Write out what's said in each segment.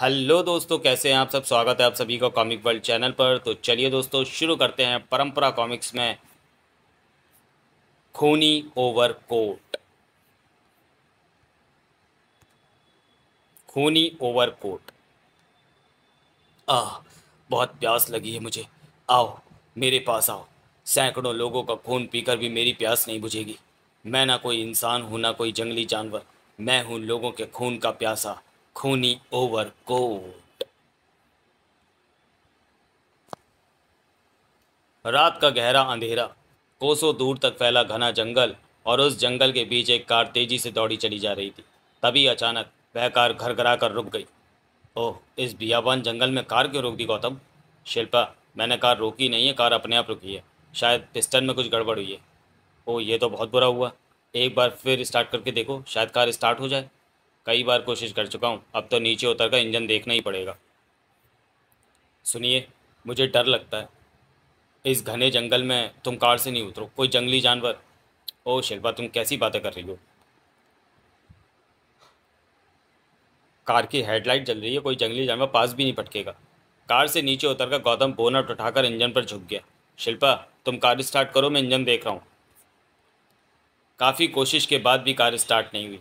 Hello दोस्तों कैसे हैं आप सब स्वागत है आप सभी का कॉमिक वर्ल्ड चैनल पर तो चलिए दोस्तों शुरू करते हैं परंपरा कॉमिक्स में खूनी ओवर कोट खूनी ओवर कोट आह बहुत प्यास लगी है मुझे आओ मेरे पास आओ सैकड़ों लोगों का खून पीकर भी मेरी प्यास नहीं बुझेगी मैं ना कोई इंसान हूँ ना कोई जंगली जानवर मैं हूँ लोगों के खून का प्यासा खूनी ओवरकोट रात का गहरा अंधेरा कोसों दूर तक फैला घना जंगल और उस जंगल के बीच एक कार तेजी से दौड़ी चली जा रही थी तभी अचानक वह कार घरघरा कर रुक गई ओह इस बियाबान जंगल में कार क्यों रोक दी गौतम शिल्पा मैंने कार रोकी नहीं है कार अपने आप रुकी है शायद पिस्टन में कुछ गड़बड़ हुई है ओह ये तो बहुत बुरा हुआ एक बार फिर स्टार्ट करके देखो शायद कार स्टार्ट हो जाए कई बार कोशिश कर चुका हूँ अब तो नीचे उतर कर इंजन देखना ही पड़ेगा सुनिए मुझे डर लगता है इस घने जंगल में तुम कार से नहीं उतरो कोई जंगली जानवर ओ शिल्पा तुम कैसी बातें कर रही हो कार की हेडलाइट जल रही है कोई जंगली जानवर पास भी नहीं पटकेगा कार से नीचे उतर कर गौतम बोनट उठाकर इंजन पर झुक गया शिल्पा तुम कार स्टार्ट करो मैं इंजन देख रहा हूँ काफ़ी कोशिश के बाद भी कार स्टार्ट नहीं हुई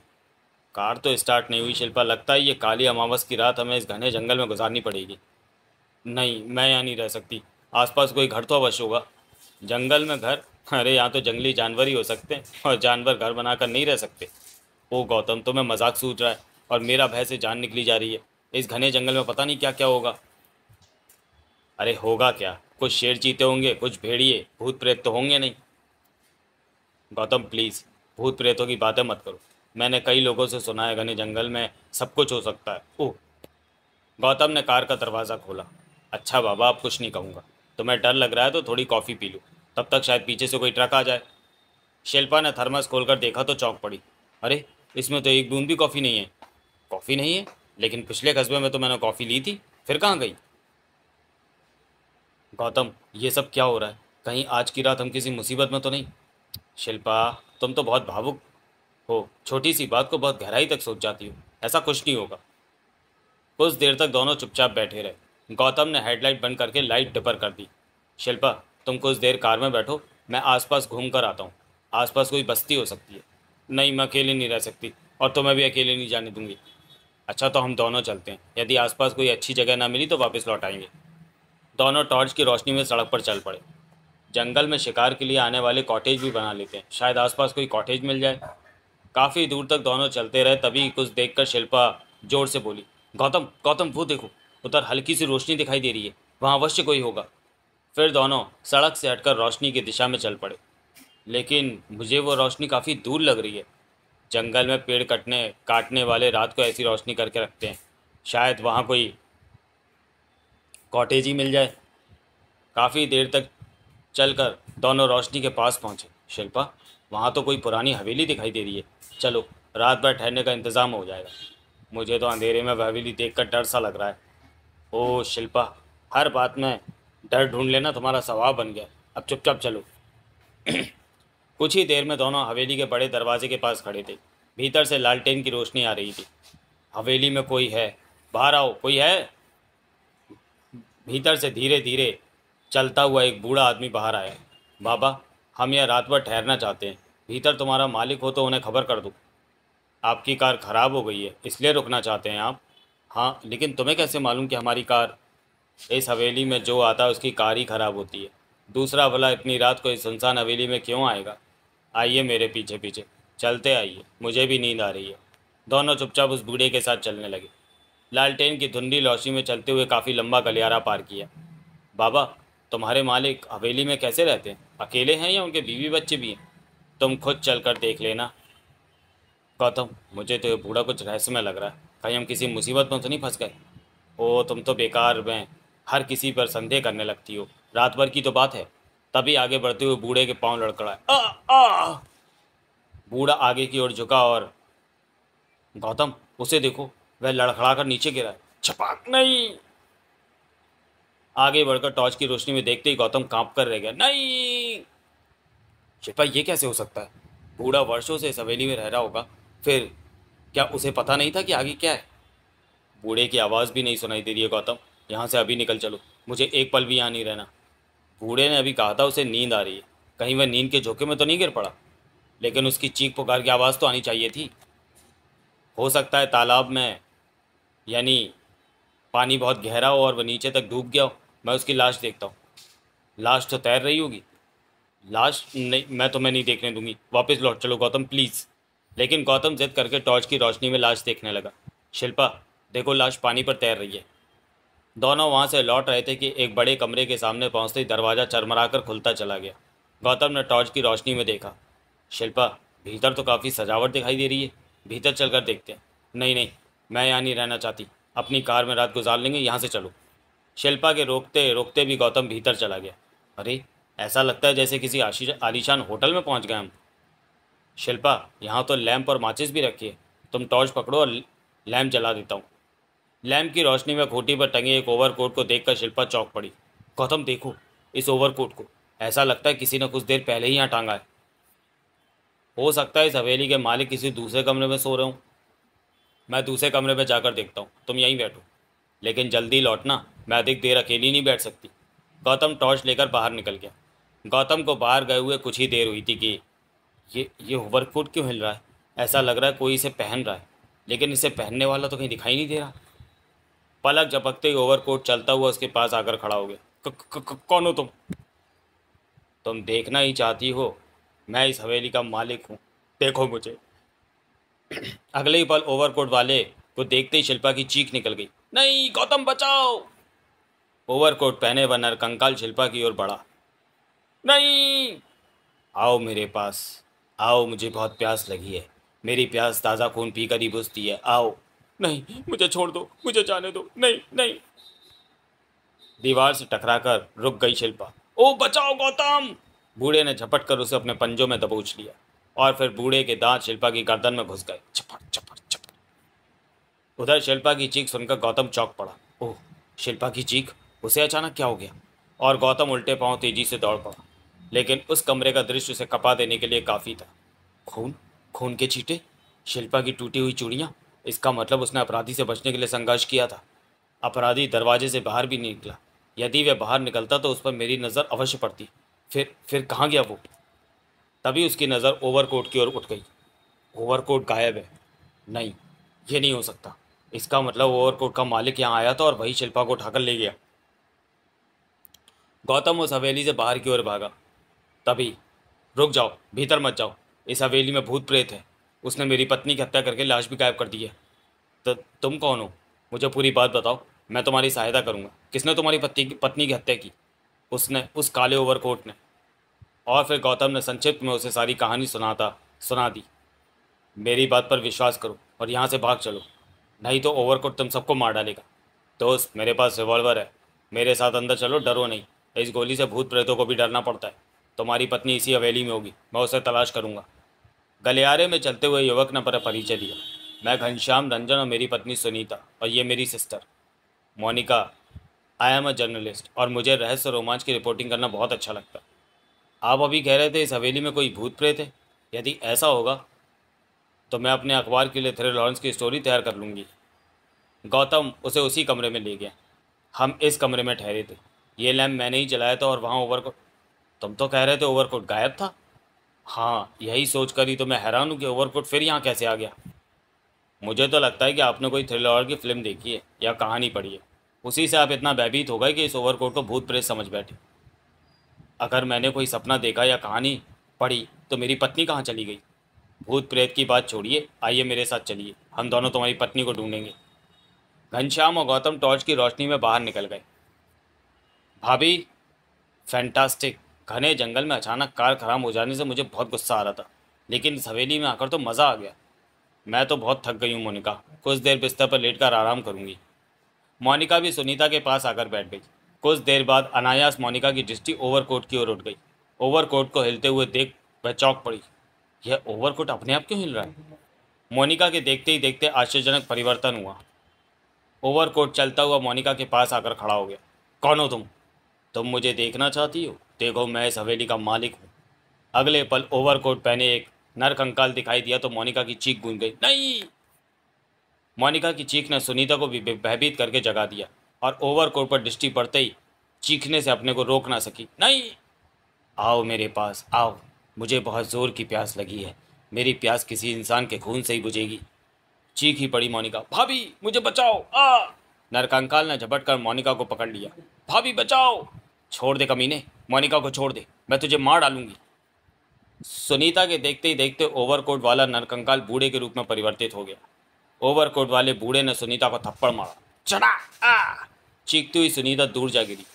कार तो स्टार्ट नहीं हुई शिल्पा लगता है ये काली अमावस की रात हमें इस घने जंगल में गुजारनी पड़ेगी नहीं मैं यहाँ नहीं रह सकती आसपास कोई घर तो अवश्य होगा जंगल में घर अरे यहाँ तो जंगली जानवर ही हो सकते हैं और जानवर घर बनाकर नहीं रह सकते ओ गौतम तुम्हें तो मजाक सूझ रहा है और मेरा भय से जान निकली जा रही है इस घने जंगल में पता नहीं क्या क्या होगा अरे होगा क्या कुछ शेर चीते होंगे कुछ भेड़िए भूत प्रेत तो होंगे नहीं गौतम प्लीज़ भूत प्रेतों की बातें मत करो मैंने कई लोगों से सुना है घने जंगल में सब कुछ हो सकता है ओह गौतम ने कार का दरवाज़ा खोला अच्छा बाबा अब कुछ नहीं कहूँगा तुम्हें डर लग रहा है तो थोड़ी कॉफ़ी पी लूँ तब तक शायद पीछे से कोई ट्रक आ जाए शिल्पा ने थर्मस खोलकर देखा तो चौंक पड़ी अरे इसमें तो एक बूंद भी कॉफ़ी नहीं है कॉफ़ी नहीं है लेकिन पिछले कस्बे में तो मैंने कॉफ़ी ली थी फिर कहाँ गई गौतम ये सब क्या हो रहा है कहीं आज की रात हम किसी मुसीबत में तो नहीं शिल्पा तुम तो बहुत भावुक हो छोटी सी बात को बहुत गहराई तक सोच जाती हो ऐसा कुछ नहीं होगा कुछ देर तक दोनों चुपचाप बैठे रहे गौतम ने हेडलाइट बंद करके लाइट डिपर कर दी शिल्पा तुम कुछ देर कार में बैठो मैं आसपास घूम कर आता हूँ आसपास कोई बस्ती हो सकती है नहीं मैं अकेले नहीं रह सकती और तुम्हें भी अकेले नहीं जाने दूंगी अच्छा तो हम दोनों चलते हैं यदि आसपास कोई अच्छी जगह ना मिली तो वापस लौट आएंगे दोनों टॉर्च की रोशनी में सड़क पर चल पड़े जंगल में शिकार के लिए आने वाले कॉटेज भी बना लेते हैं शायद आसपास कोई कॉटेज मिल जाए काफ़ी दूर तक दोनों चलते रहे तभी कुछ देखकर शिल्पा जोर से बोली गौतम गौतम वो देखो उधर हल्की सी रोशनी दिखाई दे रही है वहाँ अवश्य कोई होगा फिर दोनों सड़क से हटकर रोशनी की दिशा में चल पड़े लेकिन मुझे वो रोशनी काफ़ी दूर लग रही है जंगल में पेड़ कटने काटने वाले रात को ऐसी रोशनी करके रखते हैं शायद वहाँ कोई कॉटेज ही मिल जाए काफ़ी देर तक चलकर दोनों रोशनी के पास पहुँचे शिल्पा वहाँ तो कोई पुरानी हवेली दिखाई दे रही है चलो रात भर ठहरने का इंतज़ाम हो जाएगा मुझे तो अंधेरे में हवेली देख कर डर सा लग रहा है ओ शिल्पा हर बात में डर ढूंढ लेना तुम्हारा स्वभाव बन गया अब चुपचाप चलो कुछ ही देर में दोनों हवेली के बड़े दरवाजे के पास खड़े थे भीतर से लालटेन की रोशनी आ रही थी हवेली में कोई है बाहर आओ कोई है भीतर से धीरे धीरे चलता हुआ एक बूढ़ा आदमी बाहर आया बाबा हम यह रात भर ठहरना चाहते हैं भीतर तुम्हारा मालिक हो तो उन्हें खबर कर दूँ आपकी कार ख़राब हो गई है इसलिए रुकना चाहते हैं आप हाँ लेकिन तुम्हें कैसे मालूम कि हमारी कार इस हवेली में जो आता है उसकी कार ही ख़राब होती है दूसरा भला इतनी रात को इस सुनसान हवेली में क्यों आएगा आइए मेरे पीछे पीछे चलते आइए मुझे भी नींद आ रही है दोनों चुपचाप उस बूढ़े के साथ चलने लगे लालटेन की धुंधली लौशी में चलते हुए काफ़ी लंबा गलियारा पार किया बाबा तुम्हारे मालिक हवेली में कैसे रहते हैं अकेले हैं या उनके बीवी बच्चे भी हैं तुम खुद चल कर देख लेना गौतम मुझे तो ये बूढ़ा कुछ रहस्यमय लग रहा है कहीं हम किसी मुसीबत में तो नहीं फंस गए ओ तुम तो बेकार में हर किसी पर संदेह करने लगती हो रात भर की तो बात है तभी आगे बढ़ते हुए बूढ़े के पाँव लड़खड़ाए बूढ़ा आगे की ओर झुका और गौतम उसे देखो वह लड़खड़ा कर नीचे गिरा है छपाक नहीं आगे बढ़कर टॉर्च की रोशनी में देखते ही गौतम कांप कर रह गया नहीं शिल्पा ये कैसे हो सकता है बूढ़ा वर्षों से इस हवेली में रह रहा होगा फिर क्या उसे पता नहीं था कि आगे क्या है बूढ़े की आवाज़ भी नहीं सुनाई दे रही है गौतम यहाँ से अभी निकल चलो मुझे एक पल भी यहाँ नहीं रहना बूढ़े ने अभी कहा था उसे नींद आ रही है कहीं वह नींद के झोंके में तो नहीं गिर पड़ा लेकिन उसकी चीख पुकार की आवाज़ तो आनी चाहिए थी हो सकता है तालाब में यानी पानी बहुत गहरा हो और वह नीचे तक डूब गया हो मैं उसकी लाश देखता हूँ लाश तो तैर रही होगी लास्ट नहीं मैं तुम्हें तो नहीं देखने दूंगी वापस लौट चलो गौतम प्लीज़ लेकिन गौतम जिद करके टॉर्च की रोशनी में लाश देखने लगा शिल्पा देखो लाश पानी पर तैर रही है दोनों वहाँ से लौट रहे थे कि एक बड़े कमरे के सामने पहुँचते ही दरवाज़ा कर खुलता चला गया गौतम ने टॉर्च की रोशनी में देखा शिल्पा भीतर तो काफ़ी सजावट दिखाई दे रही है भीतर चलकर देखते हैं नहीं नहीं मैं यहाँ नहीं रहना चाहती अपनी कार में रात गुजार लेंगे यहाँ से चलो शिल्पा के रोकते रोकते भी गौतम भीतर चला गया अरे ऐसा लगता है जैसे किसी आलीशान होटल में पहुंच गए हम शिल्पा यहाँ तो लैम्प और माचिस भी रखी है तुम टॉर्च पकड़ो और लैम्प जला देता हूँ लैम्प की रोशनी में खोटी पर टंगे एक ओवरकोट को देखकर शिल्पा चौक पड़ी गौतम देखो इस ओवरकोट को ऐसा लगता है किसी ने कुछ देर पहले ही यहाँ टांगा है हो सकता है इस हवेली के मालिक किसी दूसरे कमरे में सो रहे हूँ मैं दूसरे कमरे में जाकर देखता हूँ तुम यहीं बैठो लेकिन जल्दी लौटना मैं अधिक देर अकेली नहीं बैठ सकती गौतम टॉर्च लेकर बाहर निकल गया गौतम को बाहर गए हुए कुछ ही देर हुई थी कि ये ये ओवरकोट क्यों हिल रहा है ऐसा लग रहा है कोई इसे पहन रहा है लेकिन इसे पहनने वाला तो कहीं दिखाई नहीं दे रहा पलक झपकते ही ओवरकोट चलता हुआ उसके पास आकर खड़ा हो गया कौन हो तुम तुम देखना ही चाहती हो मैं इस हवेली का मालिक हूँ देखो मुझे अगले ही पल ओवरकोट वाले को देखते ही शिल्पा की चीख निकल गई नहीं गौतम बचाओ ओवरकोट पहने बनर कंकाल शिल्पा की ओर बढ़ा नहीं आओ मेरे पास आओ मुझे बहुत प्यास लगी है मेरी प्यास ताज़ा खून पीकर ही बुझती है आओ नहीं मुझे छोड़ दो मुझे जाने दो नहीं नहीं दीवार से टकराकर रुक गई शिल्पा ओ बचाओ गौतम बूढ़े ने झपट कर उसे अपने पंजों में दबोच लिया और फिर बूढ़े के दांत शिल्पा की गर्दन में घुस गए चपट चपट चपट उधर शिल्पा की चीख सुनकर गौतम चौक पड़ा ओह शिल्पा की चीख उसे अचानक क्या हो गया और गौतम उल्टे पांव तेजी से दौड़ पड़ा लेकिन उस कमरे का दृश्य उसे कपा देने के लिए काफ़ी था खून खून के छींटे शिल्पा की टूटी हुई चूड़ियाँ इसका मतलब उसने अपराधी से बचने के लिए संघर्ष किया था अपराधी दरवाजे से बाहर भी नहीं निकला यदि वह बाहर निकलता तो उस पर मेरी नज़र अवश्य पड़ती फिर फिर कहाँ गया वो तभी उसकी नज़र ओवरकोट की ओर उठ गई ओवरकोट गायब है नहीं ये नहीं हो सकता इसका मतलब ओवरकोट का मालिक यहाँ आया था और वही शिल्पा को उठाकर ले गया गौतम उस हवेली से बाहर की ओर भागा तभी रुक जाओ भीतर मत जाओ इस हवेली में भूत प्रेत है उसने मेरी पत्नी की हत्या करके लाश भी गायब कर दी है तो तुम कौन हो मुझे पूरी बात बताओ मैं तुम्हारी सहायता करूँगा किसने तुम्हारी पति पत्नी की हत्या की उसने उस काले कोट ने और फिर गौतम ने संक्षिप्त में उसे सारी कहानी सुनाता सुना दी मेरी बात पर विश्वास करो और यहाँ से भाग चलो नहीं तो ओवरकोट तुम सबको मार डालेगा दोस्त मेरे पास रिवॉल्वर है मेरे साथ अंदर चलो डरो नहीं इस गोली से भूत प्रेतों को भी डरना पड़ता है तुम्हारी पत्नी इसी हवेली में होगी मैं उसे तलाश करूँगा गलियारे में चलते हुए युवक ने पर परिचय दिया मैं घनश्याम रंजन और मेरी पत्नी सुनीता और ये मेरी sister Monica I am a journalist और मुझे रहस्य रोमांच की रिपोर्टिंग करना बहुत अच्छा लगता आप अभी कह रहे थे इस हवेली में कोई भूत प्रेत है यदि ऐसा होगा तो मैं अपने अखबार के लिए थ्रे लॉरेंस की स्टोरी तैयार कर लूँगी गौतम उसे उसी कमरे में ले गया हम इस कमरे में ठहरे थे ये लैम्प मैंने ही जलाया था और वहाँ ओवर तुम तो कह रहे थे ओवरकोट गायब था हाँ यही सोच कर ही तो मैं हैरान हूँ कि ओवरकोट फिर यहाँ कैसे आ गया मुझे तो लगता है कि आपने कोई थ्रिलर की फ़िल्म देखी है या कहानी पढ़ी है उसी से आप इतना भयभीत हो गए कि इस ओवरकोट को भूत प्रेत समझ बैठे अगर मैंने कोई सपना देखा या कहानी पढ़ी तो मेरी पत्नी कहाँ चली गई भूत प्रेत की बात छोड़िए आइए मेरे साथ चलिए हम दोनों तुम्हारी पत्नी को ढूंढेंगे घनश्याम और गौतम टॉर्च की रोशनी में बाहर निकल गए भाभी फैंटास्टिक घने जंगल में अचानक कार खराब हो जाने से मुझे बहुत गुस्सा आ रहा था लेकिन इस हवेली में आकर तो मज़ा आ गया मैं तो बहुत थक गई हूँ मोनिका कुछ देर बिस्तर पर लेटकर आराम करूँगी मोनिका भी सुनीता के पास आकर बैठ गई कुछ देर बाद अनायास मोनिका की दृष्टि ओवरकोट की ओर उठ गई ओवरकोट को हिलते हुए देख वह चौक पड़ी यह ओवरकोट अपने आप क्यों हिल रहा है मोनिका के देखते ही देखते आश्चर्यजनक परिवर्तन हुआ ओवरकोट चलता हुआ मोनिका के पास आकर खड़ा हो गया कौन हो तुम तुम मुझे देखना चाहती हो देखो मैं इस हवेली का मालिक हूँ अगले पल ओवरकोट पहने एक नरकंकाल दिखाई दिया तो मोनिका की चीख गूंज गई नहीं मोनिका की चीख ने सुनीता को भी भयभीत करके जगा दिया और ओवरकोट पर दृष्टि पड़ते ही चीखने से अपने को रोक ना सकी नहीं आओ मेरे पास आओ मुझे बहुत ज़ोर की प्यास लगी है मेरी प्यास किसी इंसान के खून से ही बुझेगी चीख ही पड़ी मोनिका भाभी मुझे बचाओ आ नरकंकाल ने झपट कर मोनिका को पकड़ लिया भाभी बचाओ छोड़ दे कमीने मोनिका को छोड़ दे मैं तुझे मार डालूंगी सुनीता के देखते ही देखते ओवरकोट वाला नरकंकाल बूढ़े के रूप में परिवर्तित हो गया ओवरकोट वाले बूढ़े ने सुनीता को थप्पड़ मारा चढ़ा चीखती हुई सुनीता दूर जा गिरी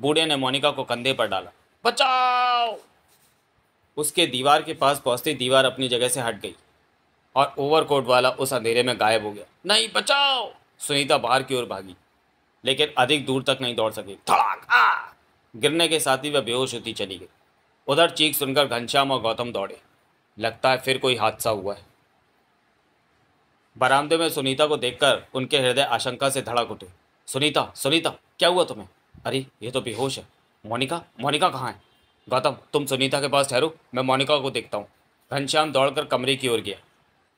बूढ़े ने मोनिका को कंधे पर डाला बचाओ उसके दीवार के पास पहुंचती दीवार अपनी जगह से हट गई और ओवरकोट वाला उस अंधेरे में गायब हो गया नहीं बचाओ सुनीता बाहर की ओर भागी लेकिन अधिक दूर तक नहीं दौड़ सकी धड़ाक आ गिरने के साथ ही वह बेहोश होती चली गई उधर चीख सुनकर घनश्याम और गौतम दौड़े लगता है फिर कोई हादसा हुआ है बरामदे में सुनीता को देखकर उनके हृदय आशंका से धड़क उठे सुनीता सुनीता क्या हुआ तुम्हें अरे ये तो बेहोश है मोनिका मोनिका कहाँ है गौतम तुम सुनीता के पास ठहरो मैं मोनिका को देखता हूँ घनश्याम दौड़कर कमरे की ओर गया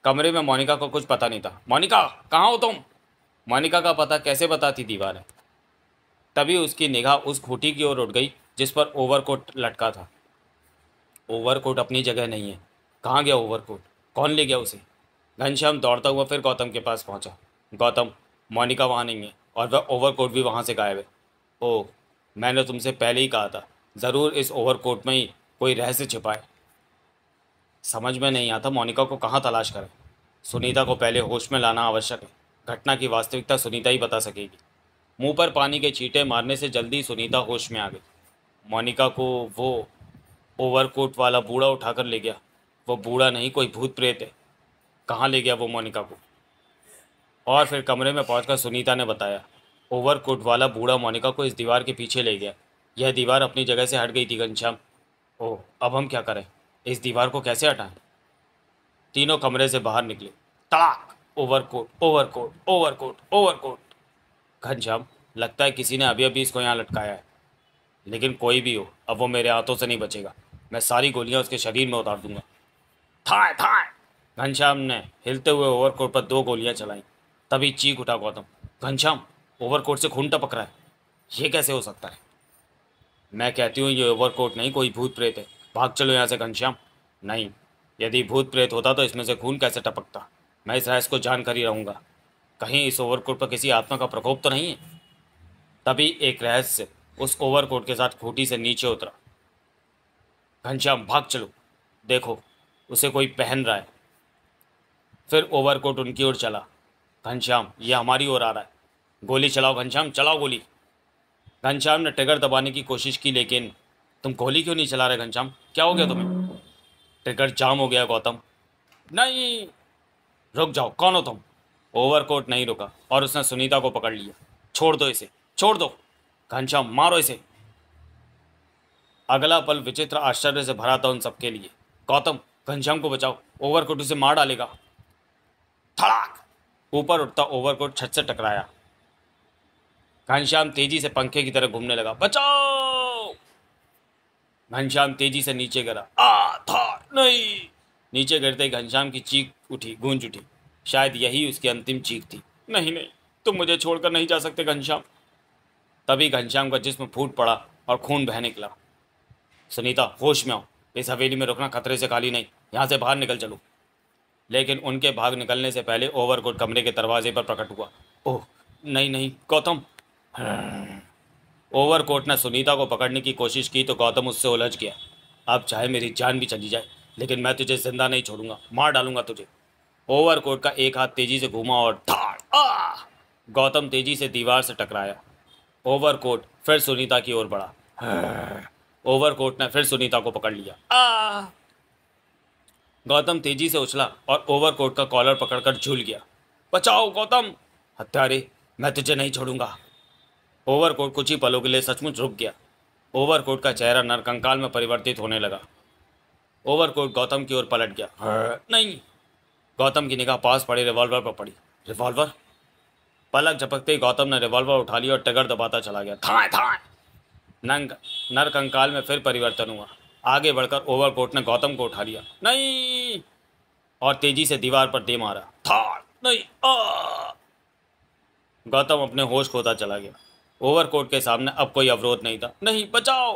कमरे में मोनिका को कुछ पता नहीं था मोनिका कहाँ हो तुम मोनिका का पता कैसे बताती दीवार है तभी उसकी निगाह उस खूटी की ओर उठ गई जिस पर ओवरकोट लटका था ओवरकोट अपनी जगह नहीं है कहाँ गया ओवरकोट कौन ले गया उसे घनश्याम दौड़ता हुआ फिर गौतम के पास पहुँचा गौतम मोनिका वहाँ नहीं है और वह ओवरकोट भी वहाँ से गायब है ओह मैंने तुमसे पहले ही कहा था ज़रूर इस ओवरकोट में ही कोई रहस्य छिपाए समझ में नहीं आता मोनिका को कहाँ तलाश करें सुनीता को पहले होश में लाना आवश्यक है घटना की वास्तविकता सुनीता ही बता सकेगी मुंह पर पानी के छींटे मारने से जल्दी सुनीता होश में आ गई मोनिका को वो ओवरकोट वाला बूढ़ा उठाकर ले गया वो बूढ़ा नहीं कोई भूत प्रेत है कहाँ ले गया वो मोनिका को और फिर कमरे में पहुंचकर सुनीता ने बताया ओवरकोट वाला बूढ़ा मोनिका को इस दीवार के पीछे ले गया यह दीवार अपनी जगह से हट गई थी घनश्याम ओह अब हम क्या करें इस दीवार को कैसे हटाएं तीनों कमरे से बाहर निकले तड़ाक overcoat overcoat overcoat overcoat Ghanshyam लगता है किसी ने अभी अभी इसको यहाँ लटकाया है लेकिन कोई भी हो अब वो मेरे हाथों से नहीं बचेगा मैं सारी गोलियाँ उसके शरीर में उतार दूंगा थाए थाए घनश्याम ने हिलते हुए ओवरकोट पर दो गोलियाँ चलाईं तभी चीख उठा गौतम घनश्याम ओवरकोट से खून टपक रहा है ये कैसे हो सकता है मैं कहती हूँ ये ओवरकोट नहीं कोई भूत प्रेत है भाग चलो यहाँ से घनश्याम नहीं यदि भूत प्रेत होता तो इसमें से खून कैसे टपकता मैं इस रहस्य को जानकर ही रहूँगा कहीं इस ओवरकोट पर किसी आत्मा का प्रकोप तो नहीं है तभी एक रहस्य उस ओवरकोट के साथ खूटी से नीचे उतरा घनश्याम भाग चलो देखो उसे कोई पहन रहा है फिर ओवरकोट उनकी ओर चला घनश्याम ये हमारी ओर आ रहा है गोली चलाओ घनश्याम चलाओ गोली घनश्याम ने ट्रिगर दबाने की कोशिश की लेकिन तुम गोली क्यों नहीं चला रहे घनश्याम क्या हो गया तुम्हें ट्रिगर जाम हो गया गौतम नहीं रुक जाओ कौन हो तुम ओवरकोट नहीं रुका और उसने सुनीता को पकड़ लिया छोड़ दो इसे छोड़ दो घनश्याम मारो इसे अगला पल विचित्र आश्चर्य से भरा था उन सबके लिए गौतम घनश्याम को बचाओ ओवरकोट उसे मार डालेगा थड़ाक ऊपर उठता ओवरकोट छत से टकराया घनश्याम तेजी से पंखे की तरह घूमने लगा बचाओ घनश्याम तेजी से नीचे गिरा आ था नहीं नीचे गिरते ही घनश्याम की चीख उठी गूंज उठी शायद यही उसकी अंतिम चीख थी नहीं नहीं तुम मुझे छोड़कर नहीं जा सकते घनश्याम तभी घनश्याम का जिस्म फूट पड़ा और खून बह निकला सुनीता होश में आओ इस हवेली में रुकना खतरे से खाली नहीं यहाँ से बाहर निकल चलो लेकिन उनके भाग निकलने से पहले ओवरकोट कमरे के दरवाजे पर प्रकट हुआ ओह नहीं नहीं गौतम ओवरकोट ने सुनीता को पकड़ने की कोशिश की तो गौतम उससे उलझ गया अब चाहे मेरी जान भी चली जाए लेकिन मैं तुझे जिंदा नहीं छोड़ूंगा मार डालूंगा तुझे ओवर कोट का एक हाथ तेजी से घूमा और धाड़ गौतम तेजी से दीवार से टकराया ओवर कोट फिर सुनीता की ओर बढ़ा ओवर कोट ने फिर सुनीता को पकड़ लिया आ गौतम तेजी से उछला और ओवर कोट का कॉलर पकड़कर झूल गया बचाओ गौतम हत्यारे मैं तुझे नहीं छोड़ूंगा ओवर कोट कुछ ही पलों के लिए सचमुच रुक गया ओवर कोट का चेहरा नरकंकाल में परिवर्तित होने लगा ओवर कोट गौतम की ओर पलट गया हाँ। नहीं गौतम की निगाह पास पड़े रिवॉल्वर पर पड़ी रिवॉल्वर पलक झपकते ही गौतम ने रिवॉल्वर उठा लिया और टगर दबाता चला गया थाए थाए नंग नर कंकाल में फिर परिवर्तन हुआ आगे बढ़कर ओवरकोट ने गौतम को उठा लिया नहीं और तेजी से दीवार पर दे मारा था नहीं आ गौतम अपने होश खोता चला गया ओवरकोट के सामने अब कोई अवरोध नहीं था नहीं बचाओ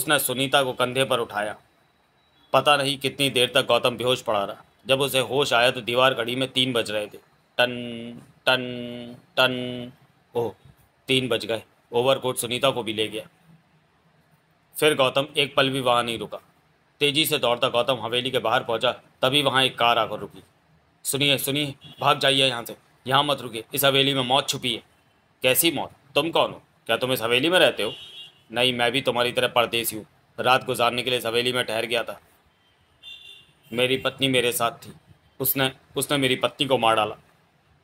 उसने सुनीता को कंधे पर उठाया पता नहीं कितनी देर तक गौतम बेहोश पड़ा रहा जब उसे होश आया तो दीवार घड़ी में तीन बज रहे थे टन टन टन ओह तीन बज गए ओवरकोट सुनीता को भी ले गया फिर गौतम एक पल भी वहाँ नहीं रुका तेजी से दौड़ता गौतम हवेली के बाहर पहुंचा तभी वहाँ एक कार आकर रुकी सुनिए सुनिए भाग जाइए यहाँ से यहाँ मत रुकिए इस हवेली में मौत छुपी है कैसी मौत तुम कौन हो क्या तुम इस हवेली में रहते हो नहीं मैं भी तुम्हारी तरह परदेसी हूँ रात गुजारने के लिए इस हवेली में ठहर गया था मेरी पत्नी मेरे साथ थी उसने उसने मेरी पत्नी को मार डाला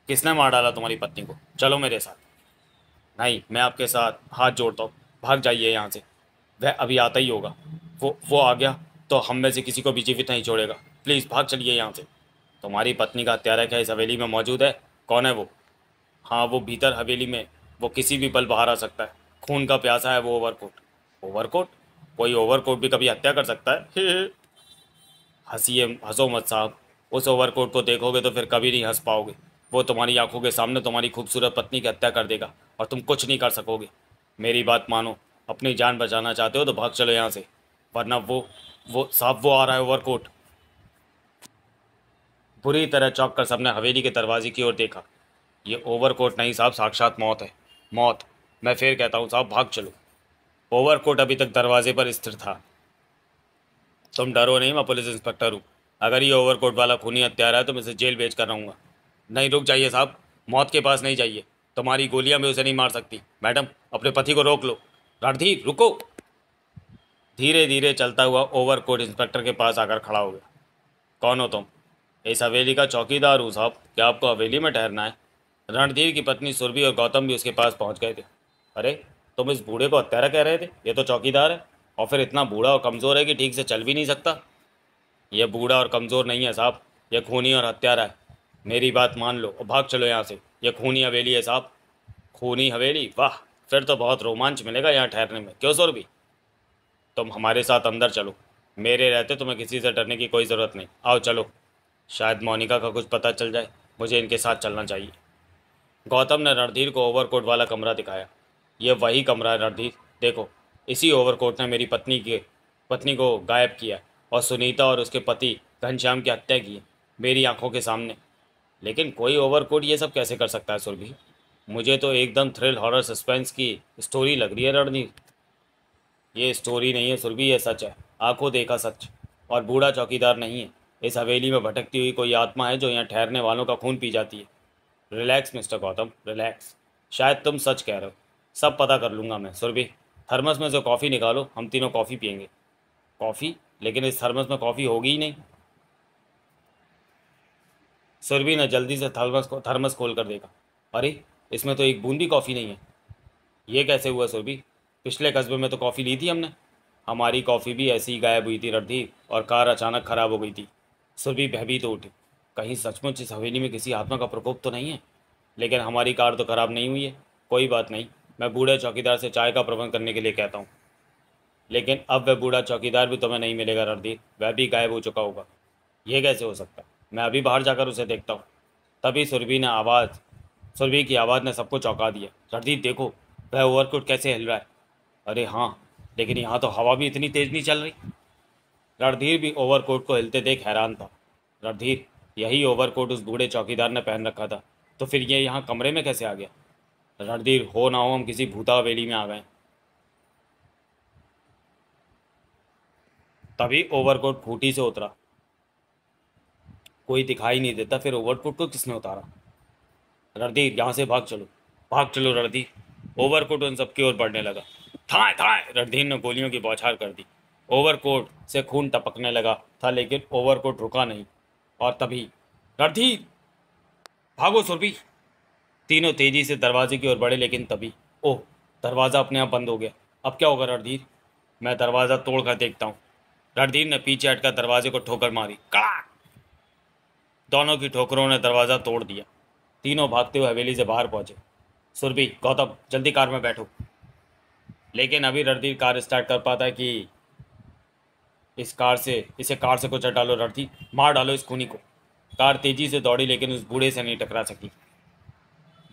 किसने मार डाला तुम्हारी पत्नी को चलो मेरे साथ नहीं मैं आपके साथ हाथ जोड़ता हूँ भाग जाइए यहाँ से वह अभी आता ही होगा वो वो आ गया तो हम में से किसी को भी जीवित नहीं छोड़ेगा प्लीज़ भाग चलिए यहाँ से तुम्हारी पत्नी का हत्यारा क्या इस हवेली में मौजूद है कौन है वो हाँ वो भीतर हवेली में वो किसी भी पल बाहर आ सकता है खून का प्यासा है वो ओवरकोट ओवरकोट कोई ओवरकोट भी कभी हत्या कर सकता है हंसी हंसो मत साहब उस ओवरकोट को देखोगे तो फिर कभी नहीं हंस पाओगे वो तुम्हारी आंखों के सामने तुम्हारी खूबसूरत पत्नी की हत्या कर देगा और तुम कुछ नहीं कर सकोगे मेरी बात मानो अपनी जान बचाना चाहते हो तो भाग चलो यहाँ से वरना वो वो साहब वो आ रहा है ओवरकोट बुरी तरह चौंक कर सबने हवेली के दरवाजे की ओर देखा ये ओवरकोट नहीं साहब साक्षात मौत है मौत मैं फिर कहता हूँ साहब भाग चलो ओवरकोट अभी तक दरवाजे पर स्थिर था तुम डरो नहीं मैं पुलिस इंस्पेक्टर हूँ अगर ये ओवरकोट वाला खूनी हत्यारा है तो मैं इसे जेल भेज कर रहूँगा नहीं रुक जाइए साहब मौत के पास नहीं जाइए तुम्हारी गोलियां भी उसे नहीं मार सकती मैडम अपने पति को रोक लो रणधीर रुको धीरे धीरे चलता हुआ ओवरकोट इंस्पेक्टर के पास आकर खड़ा हो गया कौन हो तुम इस हवेली का चौकीदार हूँ साहब क्या आपको हवेली में ठहरना है रणधीर की पत्नी सुरभि और गौतम भी उसके पास पहुँच गए थे अरे तुम इस बूढ़े को हत्यारा कह रहे थे ये तो चौकीदार है और फिर इतना बूढ़ा और कमज़ोर है कि ठीक से चल भी नहीं सकता यह बूढ़ा और कमज़ोर नहीं है साहब यह खूनी और हत्यारा है मेरी बात मान लो और भाग चलो यहाँ से यह खूनी हवेली है साहब खूनी हवेली वाह फिर तो बहुत रोमांच मिलेगा यहाँ ठहरने में क्यों सोर भी तुम हमारे साथ अंदर चलो मेरे रहते तुम्हें किसी से डरने की कोई ज़रूरत नहीं आओ चलो शायद मोनिका का कुछ पता चल जाए मुझे इनके साथ चलना चाहिए गौतम ने रणधीर को ओवरकोट वाला कमरा दिखाया ये वही कमरा है रणधीर देखो इसी ओवरकोट ने मेरी पत्नी के पत्नी को गायब किया और सुनीता और उसके पति घनश्याम की हत्या की मेरी आंखों के सामने लेकिन कोई ओवरकोट ये सब कैसे कर सकता है सुरभि मुझे तो एकदम थ्रिल हॉरर सस्पेंस की स्टोरी लग रही है रणनीत ये स्टोरी नहीं है सुरभि ये सच है आंखों देखा सच और बूढ़ा चौकीदार नहीं है इस हवेली में भटकती हुई कोई आत्मा है जो यहाँ ठहरने वालों का खून पी जाती है रिलैक्स मिस्टर गौतम रिलैक्स शायद तुम सच कह रहे हो सब पता कर लूँगा मैं सुरभि थर्मस में से कॉफ़ी निकालो हम तीनों कॉफ़ी पियेंगे कॉफ़ी लेकिन इस थर्मस में कॉफ़ी होगी ही नहीं सुरभि ने जल्दी से थर्मस को थर्मस खोल कर देखा अरे इसमें तो एक बूंदी कॉफ़ी नहीं है ये कैसे हुआ सुरभि पिछले कस्बे में तो कॉफ़ी ली थी हमने हमारी कॉफ़ी भी ऐसी ही गायब हुई थी रद्दी और कार अचानक ख़राब हो गई थी सुरभि भयभीत तो उठी कहीं सचमुच इस हवेली में किसी आत्मा का प्रकोप तो नहीं है लेकिन हमारी कार तो ख़राब नहीं हुई है कोई बात नहीं मैं बूढ़े चौकीदार से चाय का प्रबंध करने के लिए कहता हूँ लेकिन अब वह बूढ़ा चौकीदार भी तुम्हें नहीं मिलेगा रणदीप वह भी गायब हो चुका होगा यह कैसे हो सकता मैं अभी बाहर जाकर उसे देखता हूँ तभी सुरभि ने आवाज़ सुरभि की आवाज़ ने सबको चौंका दिया रणदीप देखो वह ओवरकोट कैसे हिल रहा है अरे हाँ लेकिन यहाँ तो हवा भी इतनी तेज़ नहीं चल रही रणधीर भी ओवरकोट को हिलते देख हैरान था रणधीर यही ओवरकोट उस बूढ़े चौकीदार ने पहन रखा था तो फिर ये यहाँ कमरे में कैसे आ गया रणधीर हो ना हो हम किसी भूतावेली में आ गए तभी ओवरकोट फूटी से उतरा कोई दिखाई नहीं देता फिर ओवरकोट को किसने उतारा रणधीर यहाँ से भाग चलो भाग चलो रणधीर ओवरकोट उन सबकी ओर बढ़ने लगा थाए थाए रणधीर ने गोलियों की बौछार कर दी ओवरकोट से खून टपकने लगा था लेकिन ओवरकोट रुका नहीं और तभी रणधीर भागो सुरभि तीनों तेज़ी से दरवाजे की ओर बढ़े लेकिन तभी ओह दरवाज़ा अपने आप बंद हो गया अब क्या होगा रणधीर मैं दरवाज़ा तोड़कर देखता हूँ रणधीर ने पीछे हटकर दरवाजे को ठोकर मारी का दोनों की ठोकरों ने दरवाज़ा तोड़ दिया तीनों भागते हुए हवेली से बाहर पहुंचे सुरभि गौतम जल्दी कार में बैठो लेकिन अभी रणधीर कार स्टार्ट कर पाता है कि इस कार से इसे कार से कुछ डालो रणधीर मार डालो इस खूनी को कार तेज़ी से दौड़ी लेकिन उस बूढ़े से नहीं टकरा सकी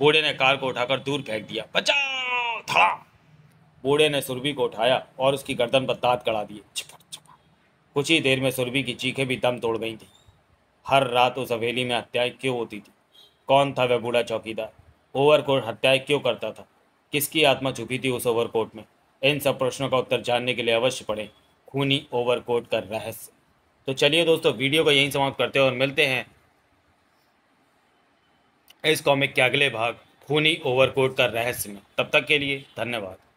बूढ़े ने कार को उठाकर दूर फेंक दिया बचाओ थड़ा बूढ़े ने सुरभि को उठाया और उसकी गर्दन पर दांत गड़ा दिए छपर कुछ ही देर में सुरभि की चीखें भी दम तोड़ गई थी हर रात उस हवेली में हत्याएं क्यों होती थी कौन था वह बूढ़ा चौकीदार ओवरकोट हत्याएं क्यों करता था किसकी आत्मा छुपी थी उस ओवरकोट में इन सब प्रश्नों का उत्तर जानने के लिए अवश्य पड़े खूनी ओवरकोट का रहस्य तो चलिए दोस्तों वीडियो को यहीं समाप्त करते हैं और मिलते हैं इस कॉमिक के अगले भाग खूनी ओवरकोट का रहस्य में तब तक के लिए धन्यवाद